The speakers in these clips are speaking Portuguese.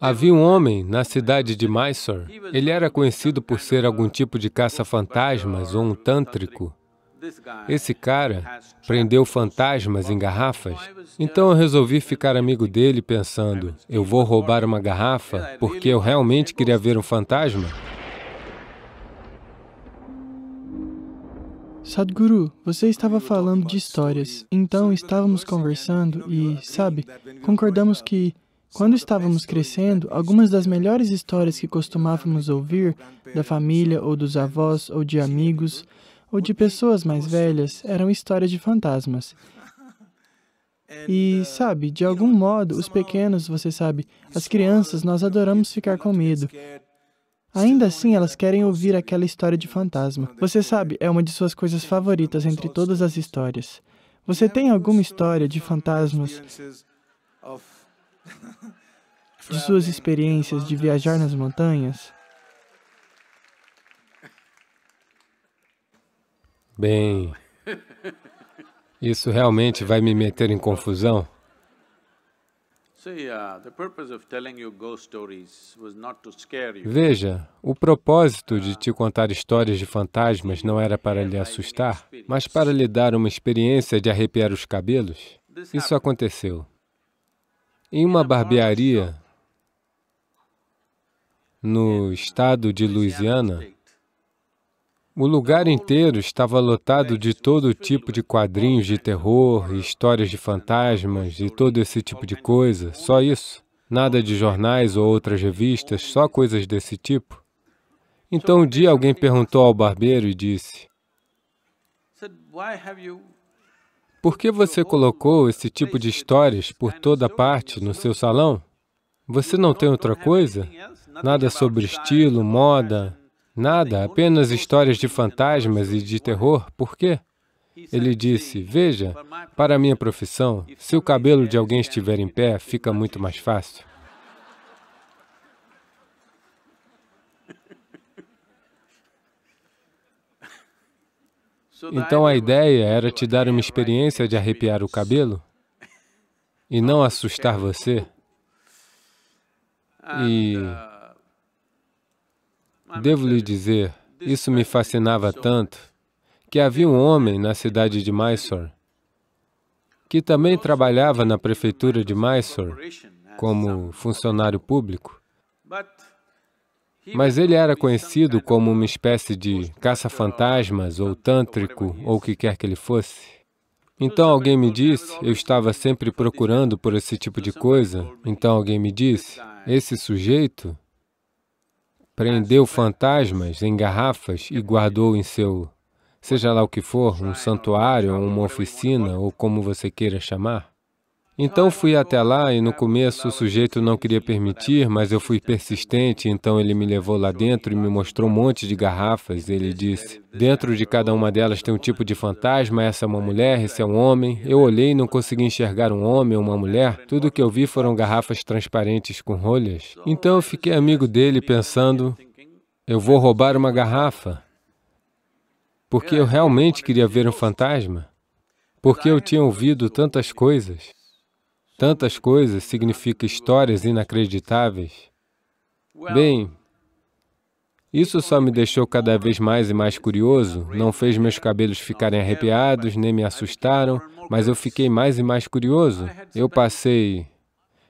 Havia um homem na cidade de Mysore. Ele era conhecido por ser algum tipo de caça-fantasmas ou um tântrico. Esse cara prendeu fantasmas em garrafas. Então eu resolvi ficar amigo dele pensando, eu vou roubar uma garrafa porque eu realmente queria ver um fantasma. Sadhguru, você estava falando de histórias, então estávamos conversando e, sabe, concordamos que quando estávamos crescendo, algumas das melhores histórias que costumávamos ouvir, da família ou dos avós ou de amigos ou de pessoas mais velhas, eram histórias de fantasmas. E, sabe, de algum modo, os pequenos, você sabe, as crianças, nós adoramos ficar com medo. Ainda assim, elas querem ouvir aquela história de fantasma. Você sabe, é uma de suas coisas favoritas entre todas as histórias. Você tem alguma história de fantasmas de suas experiências de viajar nas montanhas? Bem, isso realmente vai me meter em confusão. Uh, Veja, o propósito de te contar histórias de fantasmas não era para lhe assustar, mas para lhe dar uma experiência de arrepiar os cabelos. Isso aconteceu. Em uma é né, barbearia no é. estado de Louisiana, o lugar é né? inteiro estava lotado de tipo todo tipo de né? quadrinhos de terror, histórias de fantasmas e todo esse tipo de coisa, só isso. Nada de jornais ou outras revistas, só coisas desse tipo. Então um dia alguém perguntou ao barbeiro e disse, por que você colocou esse tipo de histórias por toda parte no seu salão? Você não tem outra coisa? Nada sobre estilo, moda, nada, apenas histórias de fantasmas e de terror. Por quê? Ele disse, veja, para minha profissão, se o cabelo de alguém estiver em pé, fica muito mais fácil. Então a né? ideia era te dar uma experiência de arrepiar o cabelo e não assustar você. Ah, e ah, devo lhe dizer, isso me fascinava tanto que havia um homem na cidade de Mysore que também trabalhava na prefeitura de Mysore né? como funcionário público, mas ele era conhecido como uma espécie de caça-fantasmas ou tântrico ou o que quer que ele fosse. Então alguém me disse, eu estava sempre procurando por esse tipo de coisa, então alguém me disse, esse sujeito prendeu fantasmas em garrafas e guardou em seu, seja lá o que for, um santuário, uma oficina ou como você queira chamar. Então fui até lá e no começo o sujeito não queria permitir, mas eu fui persistente, então ele me levou lá dentro e me mostrou um monte de garrafas. Ele disse: Dentro de cada uma delas tem um tipo de fantasma, essa é uma mulher, esse é um homem. Eu olhei e não consegui enxergar um homem ou uma mulher. Tudo que eu vi foram garrafas transparentes com rolhas. Então eu fiquei amigo dele pensando: eu vou roubar uma garrafa. Porque eu realmente queria ver um fantasma. Porque eu tinha ouvido tantas coisas tantas coisas significa histórias inacreditáveis. Bem, isso só me deixou cada vez mais e mais curioso, não fez meus cabelos ficarem arrepiados, nem me assustaram, mas eu fiquei mais e mais curioso. Eu passei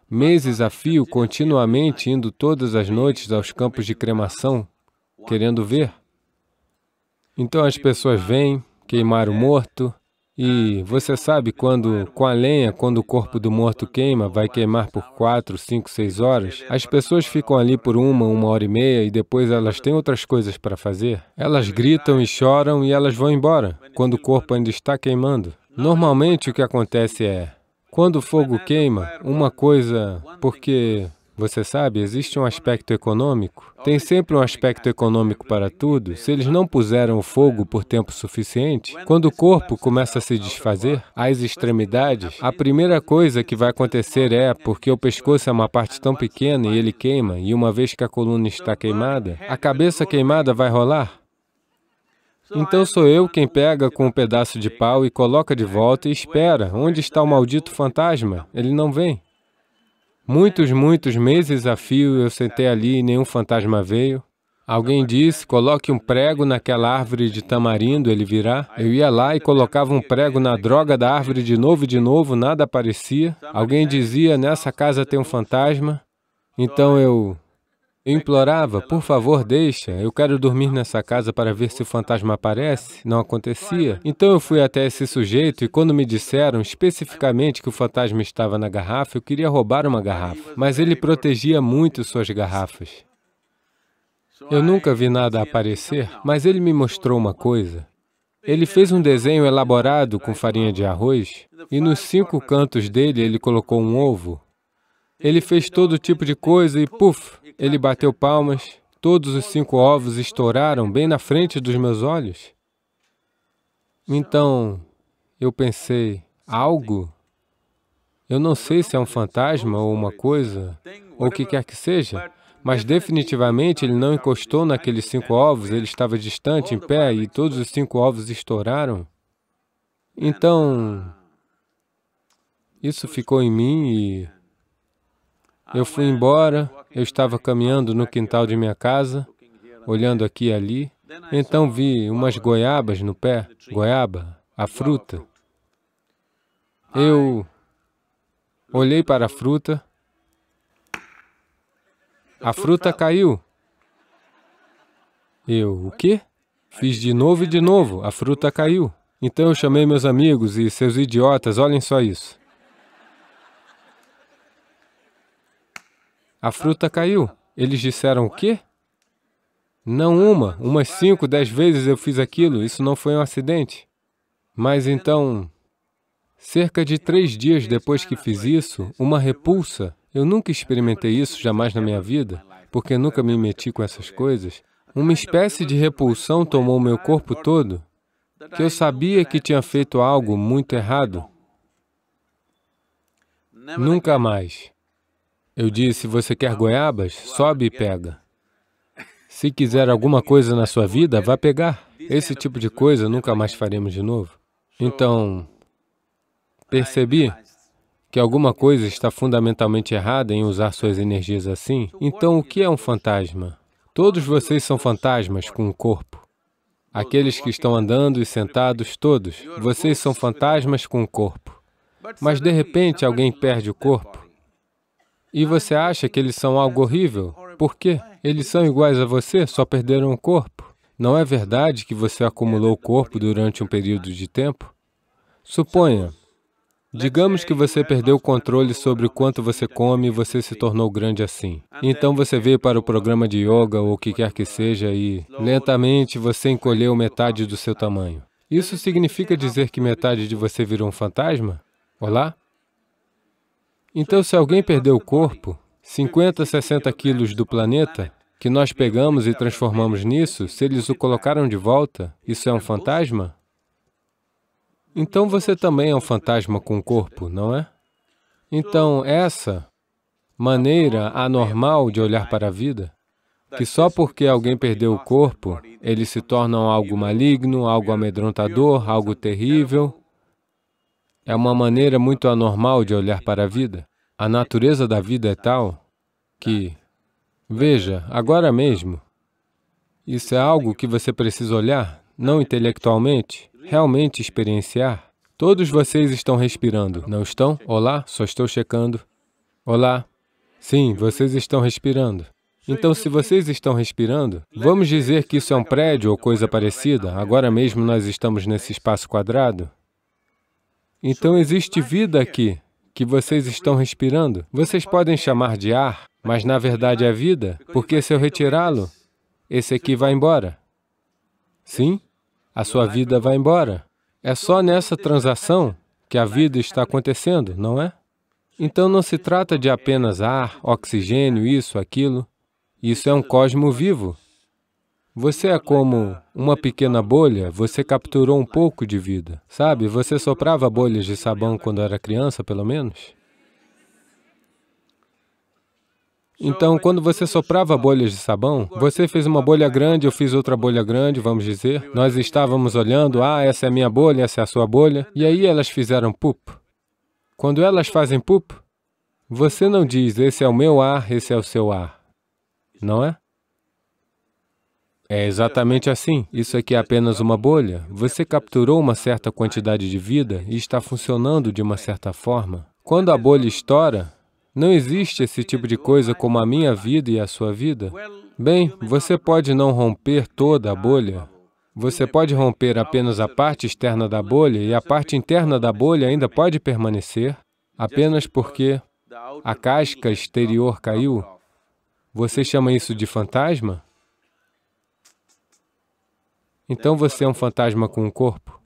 meses a fio, continuamente indo todas as noites aos campos de cremação, querendo ver. Então as pessoas vêm, queimar o morto, e você sabe quando, com a lenha, quando o corpo do morto queima, vai queimar por quatro, cinco, seis horas? As pessoas ficam ali por uma, uma hora e meia e depois elas têm outras coisas para fazer. Elas gritam e choram e elas vão embora, quando o corpo ainda está queimando. Normalmente o que acontece é, quando o fogo queima, uma coisa, porque você sabe, existe um aspecto econômico. Tem sempre um aspecto econômico para tudo. Se eles não puseram o fogo por tempo suficiente, quando o corpo começa a se desfazer, as extremidades, a primeira coisa que vai acontecer é, porque o pescoço é uma parte tão pequena e ele queima, e uma vez que a coluna está queimada, a cabeça queimada vai rolar. Então sou eu quem pega com um pedaço de pau e coloca de volta e espera. Onde está o maldito fantasma? Ele não vem. Muitos, muitos meses a fio eu sentei ali e nenhum fantasma veio. Alguém disse, coloque um prego naquela árvore de tamarindo, ele virá. Eu ia lá e colocava um prego na droga da árvore de novo e de novo, nada aparecia. Alguém dizia, nessa casa tem um fantasma. Então eu eu implorava, por favor, deixa, eu quero dormir nessa casa para ver se o fantasma aparece. Não acontecia. Então eu fui até esse sujeito e quando me disseram especificamente que o fantasma estava na garrafa, eu queria roubar uma garrafa. Mas ele protegia muito suas garrafas. Eu nunca vi nada aparecer, mas ele me mostrou uma coisa. Ele fez um desenho elaborado com farinha de arroz e nos cinco cantos dele ele colocou um ovo. Ele fez todo tipo de coisa e, puf, ele bateu palmas. Todos os cinco ovos estouraram bem na frente dos meus olhos. Então, eu pensei, algo? Eu não sei se é um fantasma ou uma coisa, ou o que quer que seja, mas definitivamente ele não encostou naqueles cinco ovos, ele estava distante, em pé, e todos os cinco ovos estouraram. Então, isso ficou em mim e eu fui embora, eu estava caminhando no quintal de minha casa, olhando aqui e ali. Então vi umas goiabas no pé, goiaba, a fruta. Eu olhei para a fruta, a fruta caiu. Eu, o quê? Fiz de novo e de novo, a fruta caiu. Então eu chamei meus amigos e seus idiotas, olhem só isso. A fruta caiu. Eles disseram o quê? Não uma, umas cinco, dez vezes eu fiz aquilo, isso não foi um acidente. Mas então, cerca de três dias depois que fiz isso, uma repulsa, eu nunca experimentei isso jamais na minha vida, porque nunca me meti com essas coisas, uma espécie de repulsão tomou meu corpo todo, que eu sabia que tinha feito algo muito errado. Nunca mais. Eu disse, você quer goiabas? Sobe e pega. Se quiser alguma coisa na sua vida, vá pegar. Esse tipo de coisa nunca mais faremos de novo. Então, percebi que alguma coisa está fundamentalmente errada em usar suas energias assim. Então, o que é um fantasma? Todos vocês são fantasmas com um corpo. Aqueles que estão andando e sentados, todos, vocês são fantasmas com um corpo. Mas, de repente, alguém perde o corpo e você acha que eles são algo horrível? Por quê? Eles são iguais a você, só perderam o corpo. Não é verdade que você acumulou o corpo durante um período de tempo? Suponha, Digamos que você perdeu o controle sobre o quanto você come e você se tornou grande assim. Então você veio para o programa de yoga ou o que quer que seja e, lentamente, você encolheu metade do seu tamanho. Isso significa dizer que metade de você virou um fantasma? Olá? Então, se alguém perdeu o corpo, 50, 60 quilos do planeta, que nós pegamos e transformamos nisso, se eles o colocaram de volta, isso é um fantasma? Então você também é um fantasma com corpo, não é? Então, essa maneira anormal de olhar para a vida, que só porque alguém perdeu o corpo, eles se tornam algo maligno, algo amedrontador, algo terrível, é uma maneira muito anormal de olhar para a vida. A natureza da vida é tal que, veja, agora mesmo, isso é algo que você precisa olhar, não intelectualmente, realmente experienciar. Todos vocês estão respirando, não estão? Olá, só estou checando. Olá. Sim, vocês estão respirando. Então, se vocês estão respirando, vamos dizer que isso é um prédio ou coisa parecida, agora mesmo nós estamos nesse espaço quadrado. Então, existe vida aqui que vocês estão respirando, vocês podem chamar de ar, mas na verdade é vida, porque se eu retirá-lo, esse aqui vai embora. Sim, a sua vida vai embora. É só nessa transação que a vida está acontecendo, não é? Então não se trata de apenas ar, oxigênio, isso, aquilo. Isso é um cosmo vivo, você é como uma pequena bolha, você capturou um pouco de vida. Sabe, você soprava bolhas de sabão quando era criança, pelo menos? Então, quando você soprava bolhas de sabão, você fez uma bolha grande, eu fiz outra bolha grande, vamos dizer. Nós estávamos olhando, ah, essa é a minha bolha, essa é a sua bolha. E aí elas fizeram pup. Quando elas fazem pup, você não diz, esse é o meu ar, esse é o seu ar. Não é? É exatamente assim. Isso aqui é apenas uma bolha. Você capturou uma certa quantidade de vida e está funcionando de uma certa forma. Quando a bolha estoura, não existe esse tipo de coisa como a minha vida e a sua vida. Bem, você pode não romper toda a bolha. Você pode romper apenas a parte externa da bolha e a parte interna da bolha ainda pode permanecer apenas porque a casca exterior caiu. Você chama isso de fantasma? Então você é um fantasma com um corpo?